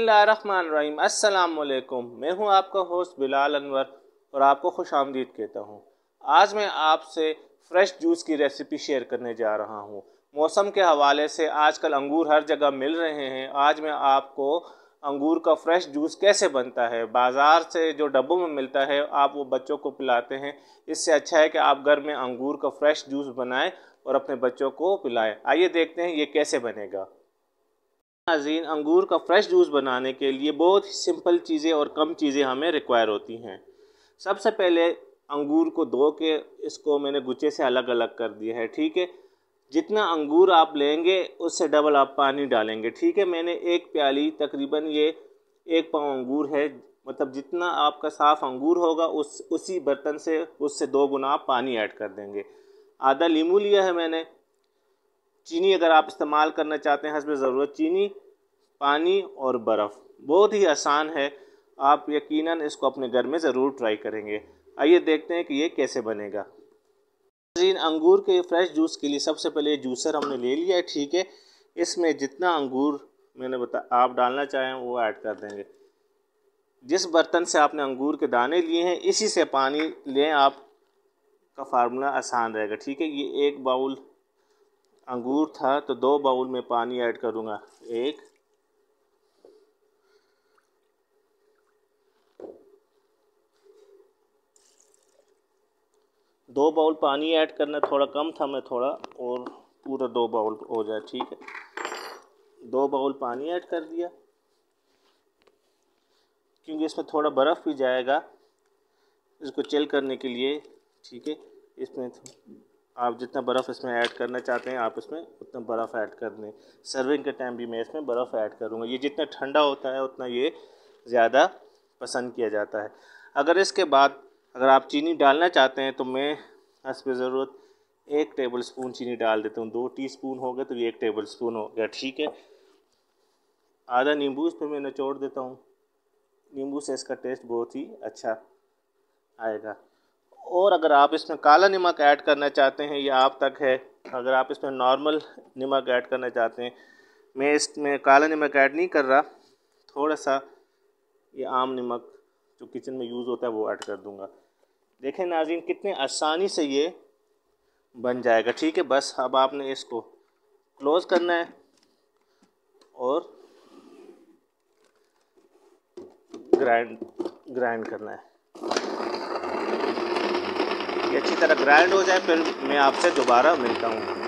रहीम अस्सलाम मैं हूं आपका होस्ट बिलाल अनवर और आपको खुश आमदीद कहता हूं आज मैं आपसे फ्रेश जूस की रेसिपी शेयर करने जा रहा हूं मौसम के हवाले से आजकल अंगूर हर जगह मिल रहे हैं आज मैं आपको अंगूर का फ्रेश जूस कैसे बनता है बाज़ार से जो डब्बों में मिलता है आप वो बच्चों को पिलाते हैं इससे अच्छा है कि आप घर में अंगूर का फ्रेश जूस बनाएं और अपने बच्चों को पिलाएं आइए देखते हैं ये कैसे बनेगा नाजीन अंगूर का फ्रेश जूस बनाने के लिए बहुत ही सिंपल चीज़ें और कम चीज़ें हमें रिक्वायर होती हैं सबसे पहले अंगूर को धो के इसको मैंने गुच्चे से अलग अलग कर दिया है ठीक है जितना अंगूर आप लेंगे उससे डबल आप पानी डालेंगे ठीक है मैंने एक प्याली तकरीबन ये एक पाव अंगूर है मतलब जितना आपका साफ़ अंगूर होगा उस उसी बर्तन से उससे दो गुना आप पानी ऐड कर देंगे आधा लीमू लिया है मैंने चीनी अगर आप इस्तेमाल करना चाहते हैं हसब ज़रूरत चीनी पानी और बर्फ़ बहुत ही आसान है आप यकीनन इसको अपने घर में ज़रूर ट्राई करेंगे आइए देखते हैं कि ये कैसे बनेगा अंगूर के फ्रेश जूस के लिए सबसे पहले जूसर हमने ले लिया है ठीक है इसमें जितना अंगूर मैंने बता आप डालना चाहें वो ऐड कर देंगे जिस बर्तन से आपने अंगूर के दाने लिए हैं इसी से पानी लें आप का फार्मूला आसान रहेगा ठीक है ये एक बाउल अंगूर था तो दो बाउल में पानी ऐड करूँगा एक दो बाउल पानी ऐड करना थोड़ा कम था मैं थोड़ा और पूरा दो बाउल हो जाए ठीक है दो बाउल पानी ऐड कर दिया क्योंकि इसमें थोड़ा बर्फ़ भी जाएगा इसको चिल करने के लिए ठीक है इसमें तो आप जितना बर्फ़ इसमें ऐड करना चाहते हैं आप इसमें उतना बर्फ़ ऐड कर दें सर्विंग के टाइम भी मैं इसमें बर्फ़ ऐड करूँगा ये जितना ठंडा होता है उतना ये ज़्यादा पसंद किया जाता है अगर इसके बाद अगर आप चीनी डालना चाहते हैं तो मैं पे ज़रूरत एक टेबल स्पून चीनी डाल देता हूँ दो टी स्पून हो गया तो ये एक टेबल स्पून हो गया ठीक है आधा नींबू इस पर मैं निचोड़ देता हूँ नींबू से इसका टेस्ट बहुत ही अच्छा आएगा और अगर आप इसमें काला नमक ऐड करना चाहते हैं ये आप तक है अगर आप इसमें नॉर्मल नमक ऐड करना चाहते हैं मैं इसमें काला नमक ऐड नहीं कर रहा थोड़ा सा ये आम नमक जो किचन में यूज़ होता है वो ऐड कर दूँगा देखें नाजीन कितने आसानी से ये बन जाएगा ठीक है बस अब आपने इसको क्लोज़ करना है और ग्राइंड ग्राइंड करना है ये अच्छी तरह ग्राइंड हो जाए फिर मैं आपसे दोबारा मिलता हूँ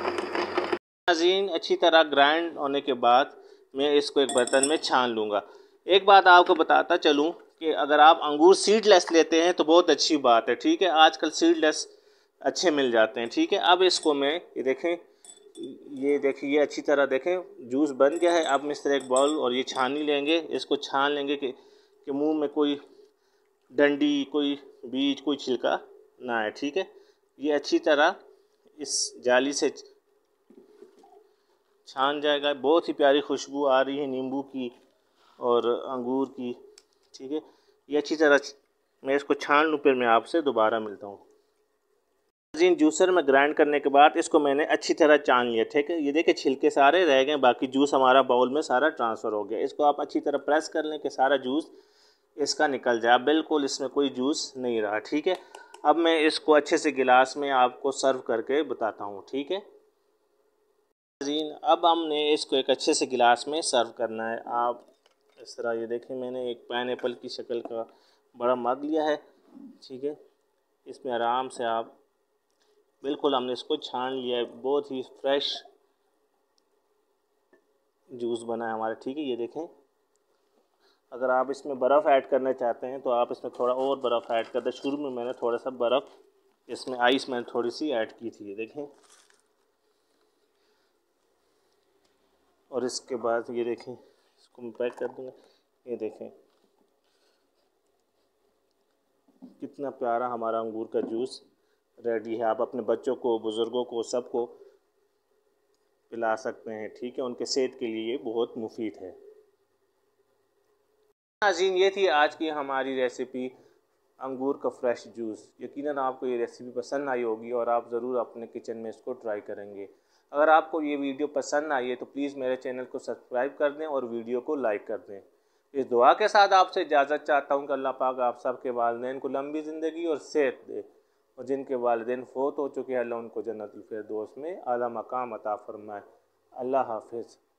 नाजीन अच्छी तरह ग्राइंड होने के बाद मैं इसको एक बर्तन में छान लूँगा एक बात आपको बताता चलूँ कि अगर आप अंगूर सीडलेस लेते हैं तो बहुत अच्छी बात है ठीक है आजकल सीडलेस अच्छे मिल जाते हैं ठीक है अब इसको मैं ये देखें ये देखिए ये अच्छी तरह देखें जूस बन गया है अब मिस्तर एक बॉल और ये छानी लेंगे इसको छान लेंगे कि, कि मुंह में कोई डंडी कोई बीज कोई छिलका ना आए ठीक है ये अच्छी तरह इस जाली से छान जाएगा बहुत ही प्यारी खुशबू आ रही है नींबू की और अंगूर की ठीक है ये अच्छी तरह मैं इसको छान लूँ फिर मैं आपसे दोबारा मिलता हूँ जिन जूसर में ग्राइंड करने के बाद इसको मैंने अच्छी तरह छान लिया ठीक है ये देखिए छिलके सारे रह गए बाकी जूस हमारा बाउल में सारा ट्रांसफ़र हो गया इसको आप अच्छी तरह प्रेस कर लें कि सारा जूस इसका निकल जाए बिल्कुल इसमें कोई जूस नहीं रहा ठीक है अब मैं इसको अच्छे से गिलास में आपको सर्व करके बताता हूँ ठीक है अब हमने इसको एक अच्छे से गिलास में सर्व करना है आप इस तरह ये देखें मैंने एक पाइन की शक्ल का बड़ा मग लिया है ठीक है इसमें आराम से आप बिल्कुल हमने इसको छान लिया है बहुत ही फ्रेश जूस बना है हमारा ठीक है ये देखें अगर आप इसमें बर्फ़ ऐड करना चाहते हैं तो आप इसमें थोड़ा और बर्फ़ ऐड कर दें शुरू में मैंने थोड़ा सा बर्फ़ इसमें आइस मैंने थोड़ी सी ऐड की थी ये देखें और इसके बाद ये देखें इसको मैं बैक कर दूँगा ये देखें कितना प्यारा हमारा अंगूर का जूस रेडी है आप अपने बच्चों को बुज़ुर्गों को सबको पिला सकते हैं ठीक है उनके सेहत के लिए बहुत मुफीद है नाजीन ये थी आज की हमारी रेसिपी अंगूर का फ्रेश जूस यकीनन आपको ये रेसिपी पसंद आई होगी और आप ज़रूर अपने किचन में इसको ट्राई करेंगे अगर आपको ये वीडियो पसंद आई है तो प्लीज़ मेरे चैनल को सब्सक्राइब कर दें और वीडियो को लाइक कर दें इस दुआ के साथ आपसे इजाज़त चाहता हूँ कि अल्लाह पाक आप सब के वालदेन को लंबी ज़िंदगी और सेहत दे और जिनके वालदे फोत हो चुके हैं अल्लाह उनको जन्नतफरदोस में अला मकाम अता फ़रमाए अल्लाह हाफिज़